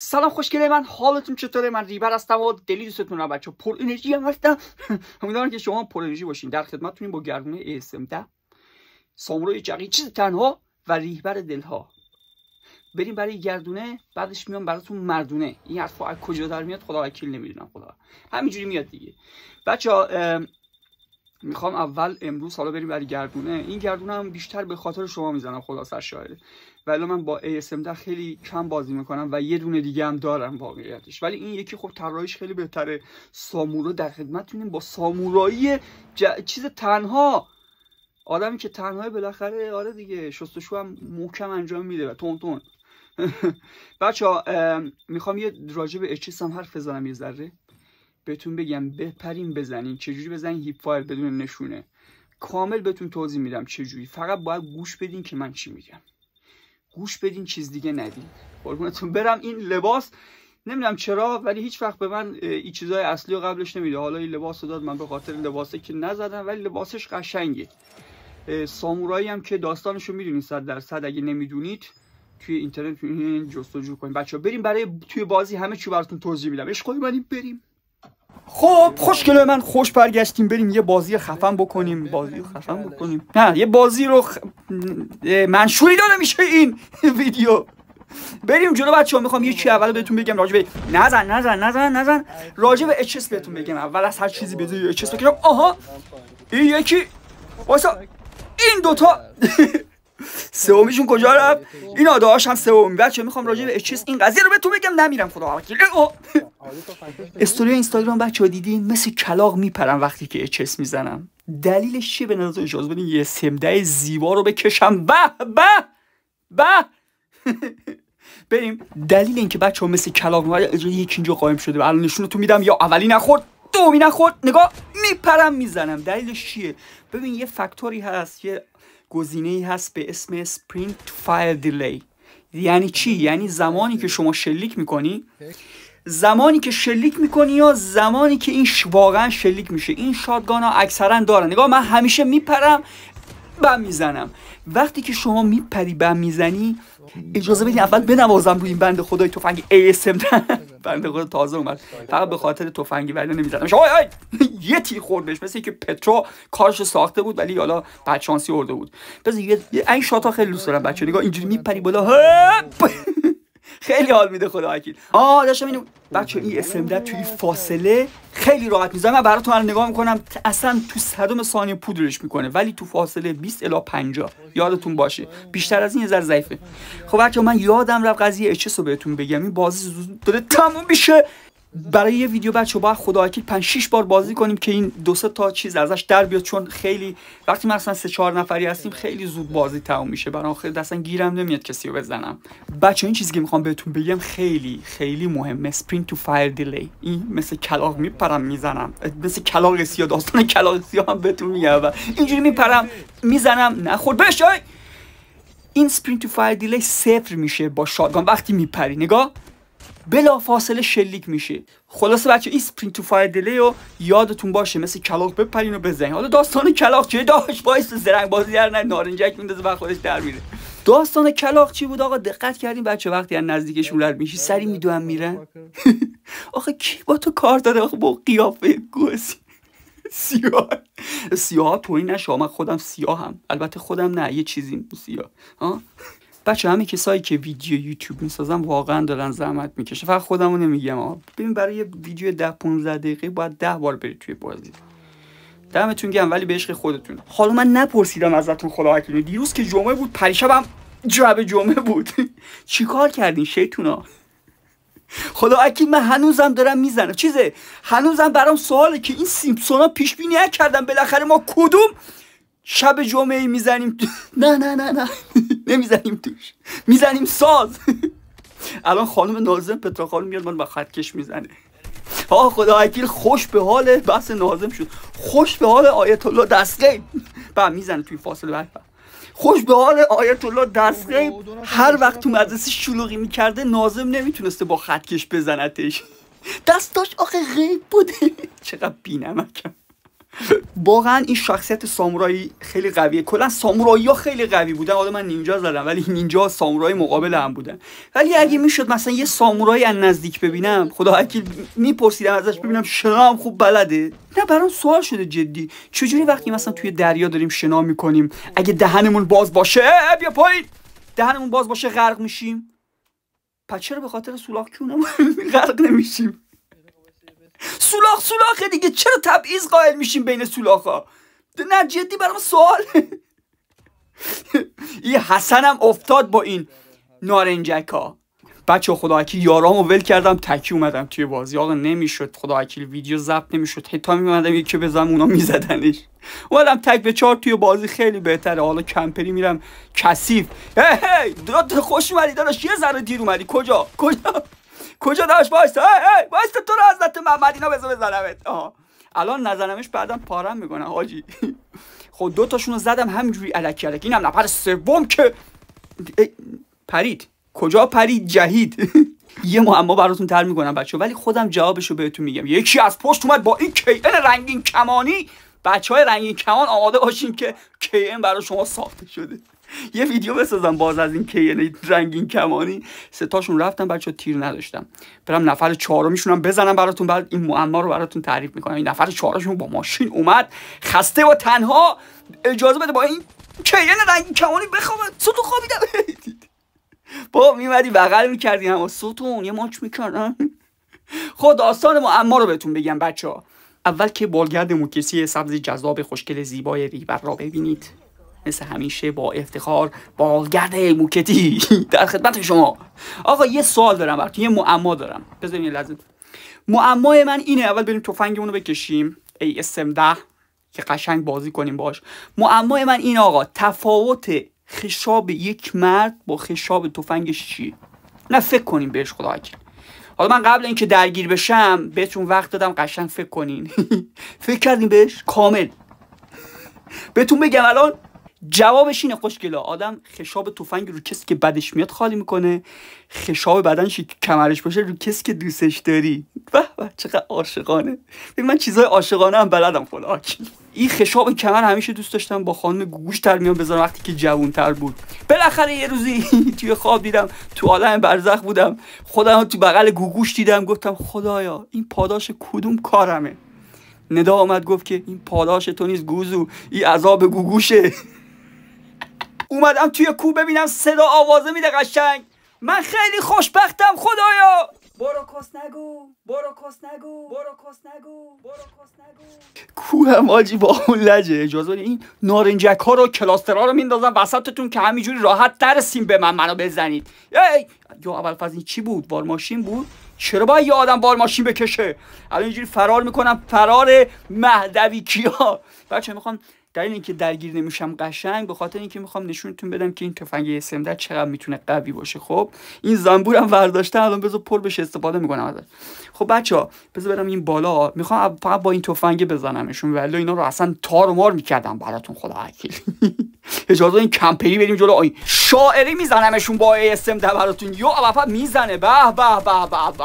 سلام خوشگله من حالتون چطوره من ریبر هستم و دلی دوستتون رو بچه پر انرژی هم هستم امیدوارم که شما پر انرژی باشین در خدمتتونیم با گردونه ASM ده سامورای جقی چیز تنها و ریبر دلها بریم برای گردونه بعدش میام براتون مردونه این حرفا از کجا در میاد خدا وکیل نمیدونم خدا همینجوری میاد دیگه بچه میخوام اول امروز حالا بریم برای گردونه این گردونه هم بیشتر به خاطر شما میزنم خدا سر شاهده ولی من با ASM در خیلی کم بازی میکنم و یه دونه دیگه هم دارم واقعیتش ولی این یکی خب طراحیش خیلی بهتره سامورا در خدمتتونیم با سامورایی چیز تنها آدمی که تنهای بالاخره آره دیگه شستشو هم محکم انجام میده و تون تون بچه ها میخوام یه راجع به اچیس هم حرف بزنم یه ذره بهتون بگم بپرین بزنین چجوری بزنین هیپ فایل بدون نشونه کامل بهتون توضیح میدم چجوری فقط باید گوش بدین که من چی میگم گوش بدین چیز دیگه ندین قربونتون برم این لباس نمیدونم چرا ولی هیچ وقت به من این چیزای اصلی و قبلش نمیده حالا این لباس داد من به خاطر لباسه که نزدم ولی لباسش قشنگه سامورایی هم که داستانشو میدونید صد درصد اگه نمیدونید توی اینترنت جستجو کنید بچه ها بریم برای توی بازی همه چی براتون توضیح میدم اشکالی بریم خب خوشگله من خوش برگشتیم بریم یه بازی خفن بکنیم بازی خفن بکنیم نه یه بازی رو منشوری داره میشه این ویدیو بریم جلو بچه ها میخوام یه چی اول بهتون بگم راجبه نزن نزن نزن نزن راجب اچس بهتون بگم اول از هر چیزی بذاری اچس بکنم آها این یکی واسه این دوتا سومیشون کجا آره، رفت این آداش هم سومی بچه میخوام راجع به آره. چیز این قضیه رو به تو بگم نمیرم خدا آره، استوری اینستاگرام بچه ها دیدین مثل کلاق میپرم وقتی که اچس میزنم دلیلش چیه به نظر اجاز بدین یه سمده زیبا رو بکشم به به به بریم دلیل اینکه بچه ها مثل کلاق میپرم یکی اینجا قایم شده الان نشون تو میدم یا اولی نخورد دومی نخورد نگاه میپرم میزنم دلیلش چیه ببین یه فکتوری هست یه گزینه ای هست به اسم Sprint فایل دیلی یعنی چی یعنی زمانی که شما شلیک میکنی زمانی که شلیک میکنی یا زمانی که این واقعا شلیک میشه این شادگان ها اکثرا دارن نگاه من همیشه میپرم بم میزنم وقتی که شما میپری بم میزنی اجازه بدین اول بنوازم روی این بند خدای تفنگ ASM بنده خدا تازه اومد فقط به خاطر تفنگی ولی نمیزدم شما یه تی خورد بهش مثل که پترو کارش ساخته بود ولی حالا بچانسی ورده بود پس یه این شاتا خیلی دوست دارم بچه نگاه اینجوری میپری بالا خیلی حال میده خدا وکیل آ داشتم اینو بچه این استمداد توی فاصله خیلی راحت میزنم من براتون الان نگاه میکنم اصلا تو صدم ثانیه پودرش میکنه ولی تو فاصله 20 الی 50 یادتون باشه بیشتر از این یه ذره ضعیفه خب بچه من یادم رفت قضیه اچس رو بهتون بگم این بازی داره تموم میشه برای یه ویدیو بچه باید خدا وکیل 5 6 بار بازی کنیم که این دو سه تا چیز ازش در بیاد چون خیلی وقتی مثلا سه چهار نفری هستیم خیلی زود بازی تموم میشه برام خیلی اصلا گیرم نمیاد کسی رو بزنم بچه این چیزی که میخوام بهتون بگم خیلی خیلی مهمه سپرینت تو فایر دیلی این مثل کلاغ میپرم میزنم مثل کلاغ سیاه داستان کلاغ سیاه هم بهتون میگم اینجوری میپرم میزنم نخور بشای این سپرینت تو فایر دیلی صفر میشه با شاتگان وقتی میپری نگاه بلا فاصله شلیک میشه خلاصه بچه این سپرینت تو فایر یادتون باشه مثل کلاق بپرین و بزنین حالا داستان کلاق چیه داشت وایس زرنگ بازی در نه نارنجک میندازه و خودش در میره داستان کلاق چی بود آقا دقت کردیم بچه وقتی از نزدیکش آره. رد میشی آره، سری آره. میدونم میرن آخه کی با تو کار داره آخه با قیافه گوسی سیاه سیاه تو این نشه من خودم سیاهم البته خودم نه یه چیزی سیاه بچه همه کسایی که ویدیو یوتیوب میسازن واقعا دارن زحمت میکشه فقط خودمو نمیگم ببین برای ویدیو ده 15 دقیقه باید ده بار بری توی بازی دمتون گم ولی به عشق خودتون حالا من نپرسیدم ازتون خدا دیروز که جمعه بود پریشبم جب جمعه بود چیکار کردین شیطونا خدا اکیل من هنوزم دارم میزنم چیزه هنوزم برام سواله که این سیمپسونا پیش بینی کردم بالاخره ما کدوم شب جمعه میزنیم تو... نه نه نه نه نمیزنیم توش میزنیم ساز الان خانم نازم پترا خانم میاد من با خطکش میزنه آه خدا اکیل خوش به حال بحث نازم شد خوش به حال آیت الله دستگی با میزنه توی فاصله بله، بله. خوش به حال آیت الله دستگی هر وقت تو مدرسه شلوغی میکرده نازم نمیتونسته با خطکش بزنتش دستاش آخه غیب بوده چقدر بینمکم واقعا این شخصیت سامورایی خیلی قویه کلا سامورایی ها خیلی قوی بودن آدم من نینجا زدم ولی نینجا سامورایی مقابل هم بودن ولی اگه آره. میشد مثلا یه سامورایی از نزدیک ببینم خدا اکیل میپرسیدم ازش آره. ببینم شنا هم خوب بلده نه برام سوال شده جدی چجوری وقتی مثلا توی دریا داریم شنا میکنیم اگه دهنمون باز باشه بیا پایین دهنمون باز باشه غرق میشیم پس چرا به خاطر سولاخ غرق نمیشیم سولاخ سولاخه دیگه چرا تبعیض قائل میشیم بین سولاخا نه جدی برام سوال این حسنم افتاد با این نارنجک ها بچه خدا یارام یارامو ول کردم تکی اومدم توی بازی آقا نمیشد خدا ویدیو ضبط نمیشد حتی میمدم یکی بزنم اونا میزدنش اومدم تک به چهار توی بازی خیلی بهتره حالا کمپری میرم کسیف. هی هی خوش اومدی داداش یه ذره دیر اومدی کجا کجا کجا داشت ای وایستا تو رو تو محمد اینا بزن بزنمت الان نزنمش بعدم پارم میکنم حاجی خب دو رو زدم همینجوری الکی الکی اینم نفر سوم که پرید کجا پرید جهید یه معما براتون تر میکنم بچه ولی خودم جوابشو بهتون میگم یکی از پشت اومد با این کیئن رنگین کمانی بچه های رنگین کمان آماده باشین که کیئن برای شما ساخته شده یه ویدیو بسازم باز از این کین یعنی رنگین کمانی ستاشون رفتم بچه تیر نداشتم برم نفر میشونم بزنم براتون بعد این معما رو براتون تعریف میکنم این نفر چهارمشون با ماشین اومد خسته و تنها اجازه بده با این کین رنگین کمانی بخوابه سوتو خوابیدم با میمدی بغل میکردی اما سوتون یه ماچ میکنم خود خب داستان معما رو بهتون بگم بچه ها اول که بالگرد موکسی سبز جذاب خوشگل زیبای ریبر را ببینید مثل همیشه با افتخار بالگرد موکتی در خدمت شما آقا یه سوال دارم براتون یه معما دارم بذارین یه لحظه معمای من اینه اول بریم تفنگمون بکشیم ای اسم ده که قشنگ بازی کنیم باش معما من این آقا تفاوت خشاب یک مرد با خشاب تفنگش چیه نه فکر کنیم بهش خدا حکر. حالا من قبل اینکه درگیر بشم بهتون وقت دادم قشنگ فکر کنین فکر کردیم بهش کامل بهتون بگم الان جوابش اینه خوشگلا آدم خشاب تفنگ رو کسی که بدش میاد خالی میکنه خشاب بدنش کمرش باشه رو کسی که دوستش داری به به چقدر عاشقانه من چیزای عاشقانه هم بلدم فلاک این خشاب کمر همیشه دوست داشتم با خانم گوش در میان بذارم وقتی که جوون تر بود بالاخره یه روزی توی خواب دیدم تو عالم برزخ بودم خودم تو بغل گوگوش دیدم گفتم خدایا این پاداش کدوم کارمه ندا آمد گفت که این پاداش تو نیست گوزو این عذاب گوگوشه اومدم توی کو ببینم صدا آوازه میده قشنگ من خیلی خوشبختم خدایا برو کس نگو برو کس نگو برو کس نگو برو کس نگو کوه آجی با اون لجه اجازه این نارنجک ها رو ها رو میندازم وسطتون که همینجوری راحت ترسیم به من منو بزنید ای یا اول فاز این چی بود وارماشین بود چرا باید یه آدم بار ماشین بکشه الان اینجوری فرار میکنم فرار مهدوی کیا بچه میخوام این که درگیر نمیشم قشنگ به خاطر اینکه میخوام نشونتون بدم که این تفنگ اسم در چقدر میتونه قوی باشه خب این زنبورم ورداشته الان بذار پر بشه استفاده میکنم ازش خب ها بذار برم این بالا میخوام فقط با این تفنگ بزنمشون ولی اینا رو اصلا تار و مار میکردم براتون خدا حکیل اجازه این کمپری بریم جلو آین شاعری میزنمشون با اسم در براتون یا میزنه به به به به به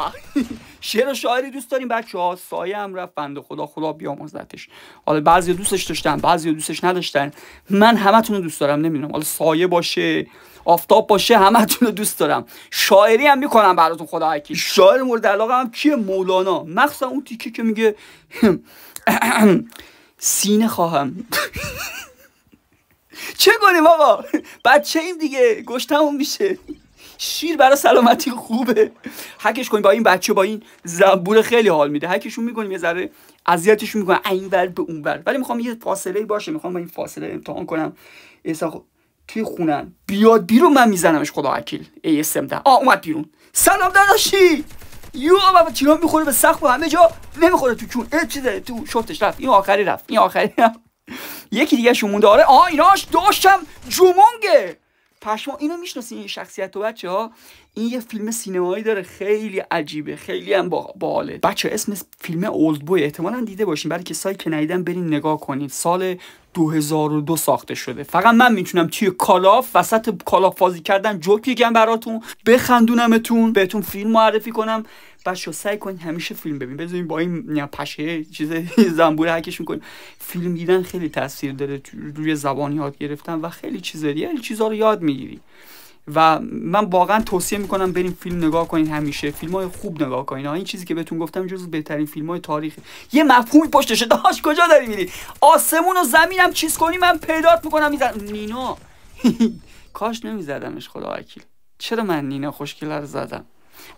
شعر و شاعری دوست داریم بچه ها سایه هم رفت بنده خدا خدا بیامرزتش حالا بعضی دوستش داشتن بعضی دوستش نداشتن من همتون رو دوست دارم نمیدونم حالا سایه باشه آفتاب باشه همتون رو دوست دارم شاعری هم میکنم براتون خدا حکیم شاعر مورد علاقه هم کیه مولانا مخصوصا اون تیکه که میگه سینه خواهم چه کنیم آقا بچه این دیگه گشتمون میشه شیر برای سلامتی خوبه حکش کنیم با این بچه با این زنبور خیلی حال میده حکشون میکنیم یه ذره اذیتشون میکنه این ور به اون ور ولی میخوام یه فاصله باشه میخوام با این فاصله امتحان کنم خو... توی خونن بیاد بیرون من میزنمش خدا اکیل. ای ده اومد بیرون سلام داداشی یو چی چرا میخوره به سخت و همه جا نمیخوره تو چون چیزه تو شفتش رفت این آخری رفت این آخری رفت یکی دیگه شون داره. آره ایناش داشتم جومونگه پشما اینو میشناسین این شخصیت و بچه این یه فیلم سینمایی داره خیلی عجیبه خیلی هم باله بچه اسم فیلم اولد بوی احتمالا دیده باشین برای کسایی که ندیدن برین نگاه کنین سال 2002 ساخته شده فقط من میتونم توی کالاف وسط کالاف فازی کردن جوک بگم براتون بخندونمتون بهتون فیلم معرفی کنم بچه سعی کنید همیشه فیلم ببین بذارین با این پشه چیز زنبور هکش میکنیم. فیلم دیدن خیلی تاثیر داره روی زبانی یاد گرفتن و خیلی چیزا دیگه یعنی چیزها رو یاد میگیری و من واقعا توصیه میکنم بریم فیلم نگاه کنین همیشه فیلم های خوب نگاه کنین این چیزی که بهتون گفتم جز بهترین فیلم های تاریخ یه مفهومی پشتشه داشت کجا داری میری آسمون و زمینم چیز کنی من پیدات میکنم میزن نینا کاش نمیزدمش خدا وکیل چرا من نینا خوشگله رو زدم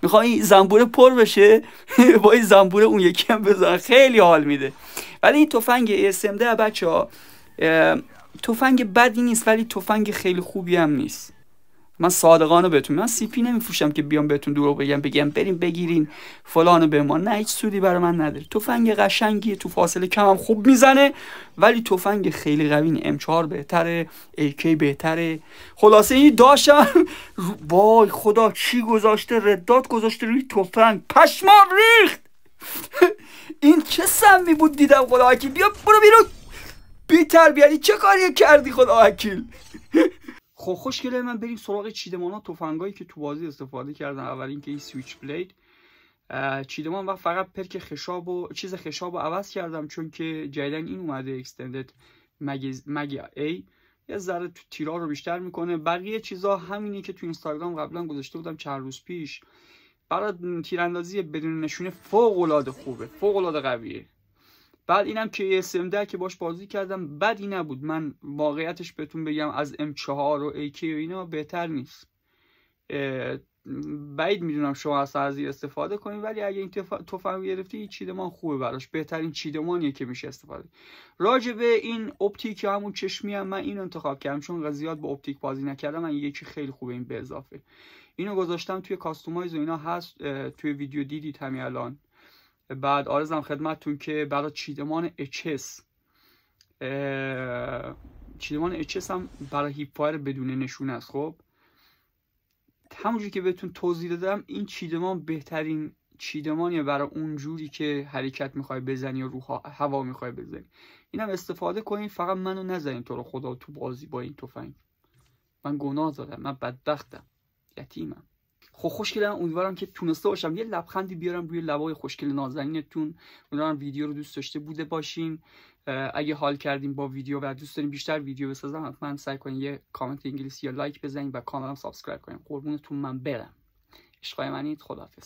میخوای زنبور پر بشه با این زنبور اون یکی هم بزن خیلی حال میده ولی این تفنگ ده بچه ها تفنگ بدی نیست ولی تفنگ خیلی خوبی هم نیست من صادقانه بهتون من سی پی نمیفروشم که بیام بهتون دروغ بگم بگم بریم بگیرین فلانو به ما نه هیچ سودی برای من نداره تفنگ قشنگی تو فاصله کم هم خوب میزنه ولی تفنگ خیلی قوی ام 4 بهتره AK بهتره خلاصه این داشم وای خدا چی گذاشته ردات گذاشته روی تفنگ پشمام ریخت این چه سمی بود دیدم خدا بیا برو بیرون بی تربیتی چه کاری کردی خدا وکیل خب خوشگله من بریم سراغ چیدمان ها تفنگایی که تو بازی استفاده کردن اول اینکه این سویچ بلید چیدمان و فقط پرک خشاب و چیز خشاب رو عوض کردم چون که جدیدن این اومده اکستندد مگی ای یه ذره تو تیرا رو بیشتر میکنه بقیه چیزا همینی که تو اینستاگرام قبلا گذاشته بودم چند روز پیش برای تیراندازی بدون نشونه فوق العاده خوبه فوق العاده قویه بعد اینم که اسم در که باش بازی کردم بدی نبود من واقعیتش بهتون بگم از ام 4 و AK و اینا بهتر نیست بعید میدونم شما از این استفاده کنید ولی اگه این تفنگ گرفتی این چیدمان خوبه براش بهترین چیدمانیه که میشه استفاده راجع به این اپتیک یا همون چشمی هم من این انتخاب کردم چون زیاد با اپتیک بازی نکردم من یکی خیلی خوبه این به اضافه اینو گذاشتم توی کاستومایز و اینا هست توی ویدیو دیدید همین الان بعد آرزم خدمتتون که برای چیدمان اچس چیدمان اچس هم برای پایر بدون نشون است خب همونجوری که بهتون توضیح دادم این چیدمان بهترین چیدمانیه برای اونجوری که حرکت میخوای بزنی و روح هوا میخوای بزنی اینم استفاده کنین فقط منو نزنین تو رو خدا تو بازی با این تفنگ من گناه دارم من بدبختم یتیمم خب خوشگلم امیدوارم که تونسته باشم یه لبخندی بیارم روی لبای خوشگل نازنینتون امیدوارم ویدیو رو دوست داشته بوده باشین اگه حال کردیم با ویدیو و دوست داریم بیشتر ویدیو بسازم حتما سعی کنین یه کامنت انگلیسی یا لایک بزنین و کانالم سابسکرایب کنین قربونتون من برم عشقای منید خداحافظ